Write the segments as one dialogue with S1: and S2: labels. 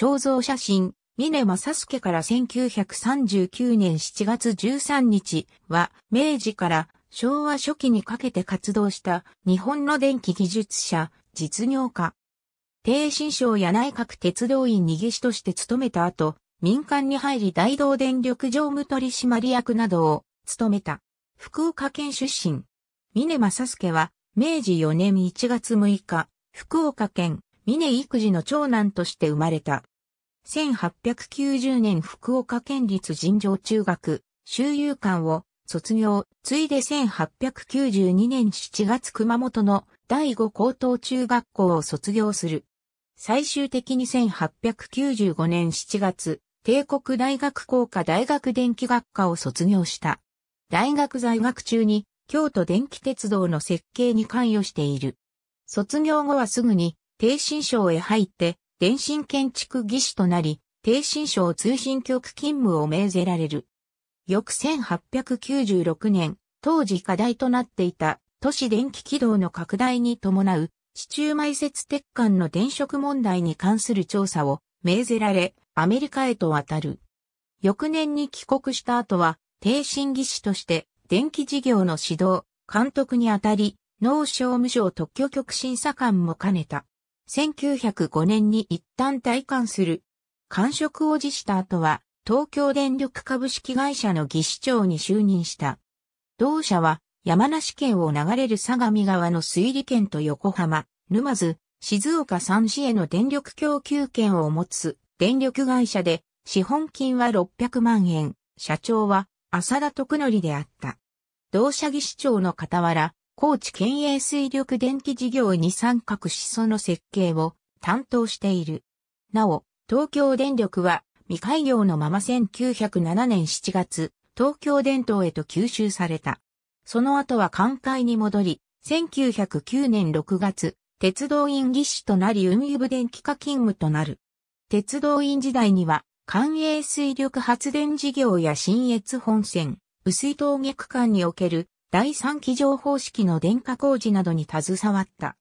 S1: 肖像写真、峰正助から1939年7月13日は、明治から昭和初期にかけて活動した日本の電気技術者、実業家。低新省や内閣鉄道院逃げ師として務めた後、民間に入り大同電力常務取締役などを務めた。福岡県出身。峰正助は、明治4年1月6日、福岡県峰育児の長男として生まれた。1890年福岡県立尋常中学、周遊館を卒業、ついで1892年7月熊本の第五高等中学校を卒業する。最終的に1895年7月、帝国大学工科大学電気学科を卒業した。大学在学中に京都電気鉄道の設計に関与している。卒業後はすぐに低信省へ入って、電信建築技師となり、低信省通信局勤務を命ぜられる。翌1896年、当時課題となっていた都市電気軌道の拡大に伴う市中埋設鉄管の電飾問題に関する調査を命ぜられ、アメリカへと渡る。翌年に帰国した後は、低信技師として電気事業の指導、監督にあたり、農商務省特許局審査官も兼ねた。1905年に一旦退官する。官職を辞した後は、東京電力株式会社の技師長に就任した。同社は、山梨県を流れる相模川の水利県と横浜、沼津、静岡三市への電力供給権を持つ電力会社で、資本金は600万円、社長は浅田徳則であった。同社技師長の傍ら、高知県営水力電気事業に参画しその設計を担当している。なお、東京電力は未開業のまま1907年7月、東京電灯へと吸収された。その後は寛解に戻り、1909年6月、鉄道院技師となり運輸部電気化勤務となる。鉄道院時代には、関営水力発電事業や新越本線、薄い峠区間における第三期情方式の電化工事などに携わった。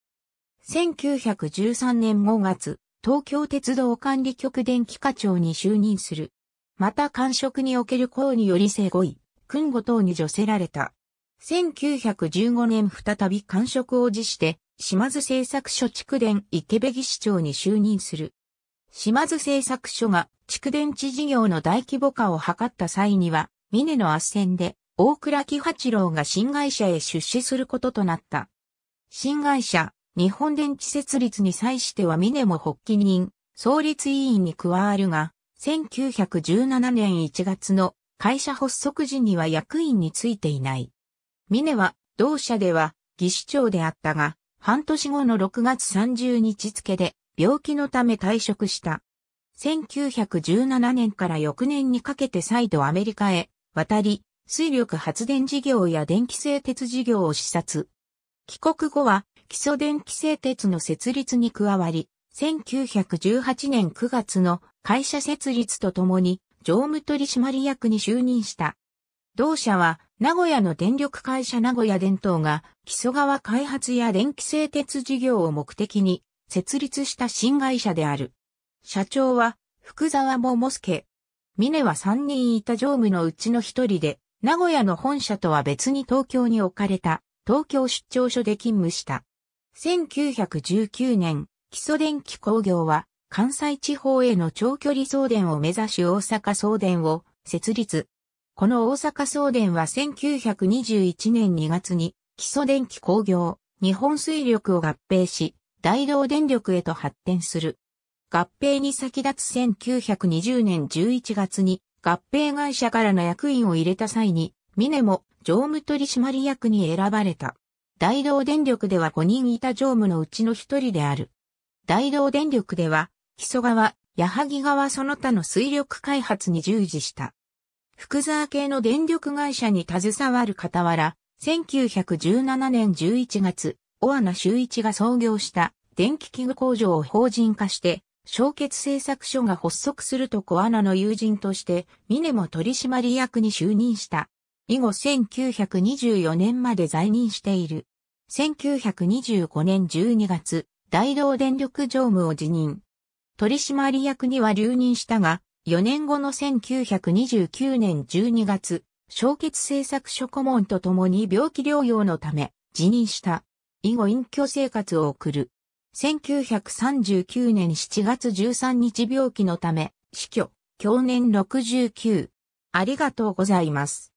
S1: 1913年5月、東京鉄道管理局電気課長に就任する。また官職における功により生後位、訓語等に助せられた。1915年再び官職を辞して、島津製作所蓄電池部議市長に就任する。島津製作所が蓄電池事業の大規模化を図った際には、峰の圧線で大倉木八郎が新会社へ出資することとなった。新会社、日本電池設立に際しては峰も発起人、創立委員に加わるが、1917年1月の会社発足時には役員についていない。峰は、同社では、技師長であったが、半年後の6月30日付で、病気のため退職した。1917年から翌年にかけて再度アメリカへ渡り、水力発電事業や電気製鉄事業を視察。帰国後は基礎電気製鉄の設立に加わり、1918年9月の会社設立とともに常務取締役に就任した。同社は名古屋の電力会社名古屋電灯が基礎川開発や電気製鉄事業を目的に設立した新会社である。社長は福沢桃介。峰は3人いた常務のうちの一人で、名古屋の本社とは別に東京に置かれた東京出張所で勤務した。1919年、基礎電気工業は関西地方への長距離送電を目指し大阪送電を設立。この大阪送電は1921年2月に基礎電気工業、日本水力を合併し、大道電力へと発展する。合併に先立つ1920年11月に合併会社からの役員を入れた際に、峰も常務取締役に選ばれた。大同電力では5人いた常務のうちの1人である。大同電力では、木曽川、矢作川その他の水力開発に従事した。福沢系の電力会社に携わる傍ら、1917年11月、小穴周一が創業した電気器具工場を法人化して、小結製作所が発足すると小穴の友人として、ミネも取締役に就任した。以後1924年まで在任している。1925年12月、大道電力常務を辞任。取締役には留任したが、4年後の1929年12月、小結製作所顧問と共に病気療養のため、辞任した。以後隠居生活を送る。1939年7月13日病気のため、死去、去年69。ありがとうございます。